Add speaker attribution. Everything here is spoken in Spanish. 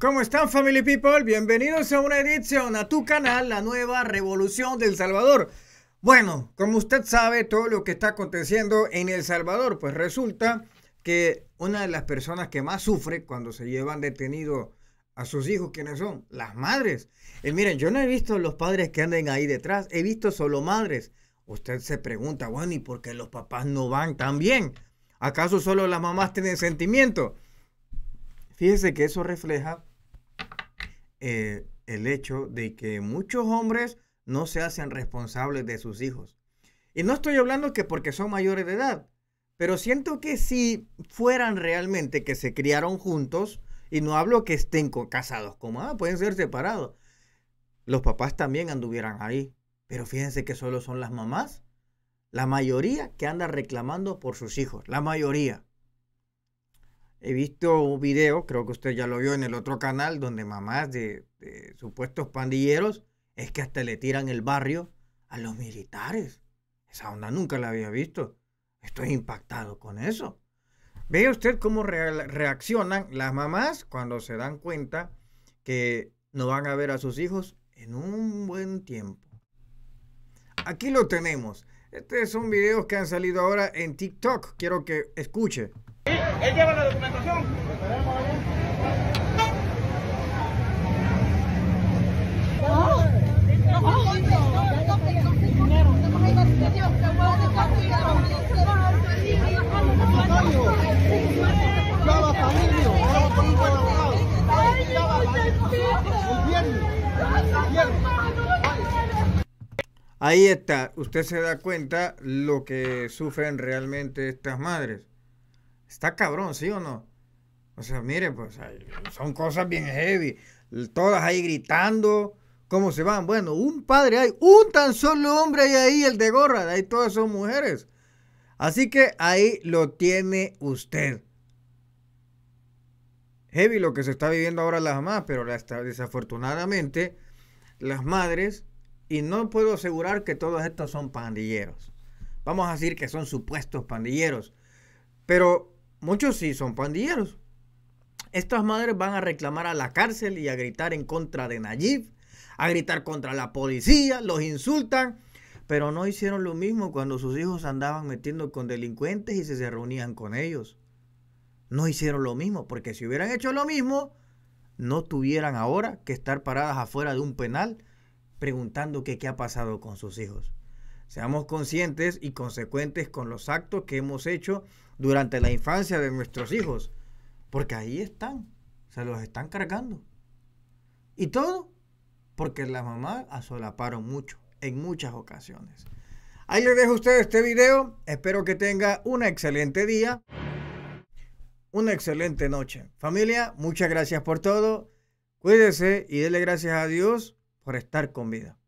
Speaker 1: ¿Cómo están Family People? Bienvenidos a una edición a tu canal, la nueva revolución del Salvador. Bueno, como usted sabe, todo lo que está aconteciendo en El Salvador, pues resulta que una de las personas que más sufre cuando se llevan detenido a sus hijos, ¿quiénes son? Las madres. Y miren, yo no he visto los padres que anden ahí detrás, he visto solo madres. Usted se pregunta, bueno, ¿y por qué los papás no van tan bien? ¿Acaso solo las mamás tienen sentimiento? Fíjese que eso refleja eh, el hecho de que muchos hombres no se hacen responsables de sus hijos. Y no estoy hablando que porque son mayores de edad, pero siento que si fueran realmente que se criaron juntos, y no hablo que estén casados, como ah, pueden ser separados, los papás también anduvieran ahí. Pero fíjense que solo son las mamás, la mayoría que anda reclamando por sus hijos, la mayoría. He visto un video, creo que usted ya lo vio en el otro canal, donde mamás de, supuestos pandilleros es que hasta le tiran el barrio a los militares. Esa onda nunca la había visto. Estoy impactado con eso. Ve usted cómo reaccionan las mamás cuando se dan cuenta que no van a ver a sus hijos en un buen tiempo. Aquí lo tenemos. Estos son videos que han salido ahora en TikTok. Quiero que escuche. Ahí está, usted se da cuenta lo que sufren realmente estas madres. Está cabrón, ¿sí o no? O sea, mire, pues son cosas bien heavy. Todas ahí gritando. ¿Cómo se van? Bueno, un padre hay, un tan solo hombre hay ahí, el de gorra, ahí todas son mujeres. Así que ahí lo tiene usted. Heavy lo que se está viviendo ahora las mamás, pero desafortunadamente las madres, y no puedo asegurar que todos estos son pandilleros. Vamos a decir que son supuestos pandilleros, pero Muchos sí son pandilleros. Estas madres van a reclamar a la cárcel y a gritar en contra de Nayib, a gritar contra la policía, los insultan, pero no hicieron lo mismo cuando sus hijos andaban metiendo con delincuentes y se, reunían con ellos. No hicieron lo mismo, porque si hubieran hecho lo mismo, no tuvieran ahora que estar paradas afuera de un penal preguntando qué ha pasado con sus hijos. Seamos conscientes y consecuentes con los actos que hemos hecho durante la infancia de nuestros hijos, porque ahí están, se los están cargando. Y todo porque las mamás. asolaparon mucho, en muchas ocasiones. Ahí les dejo a ustedes este video, espero que tenga un excelente día, una excelente noche. Familia, muchas gracias por todo, cuídese y denle gracias a Dios por estar con vida.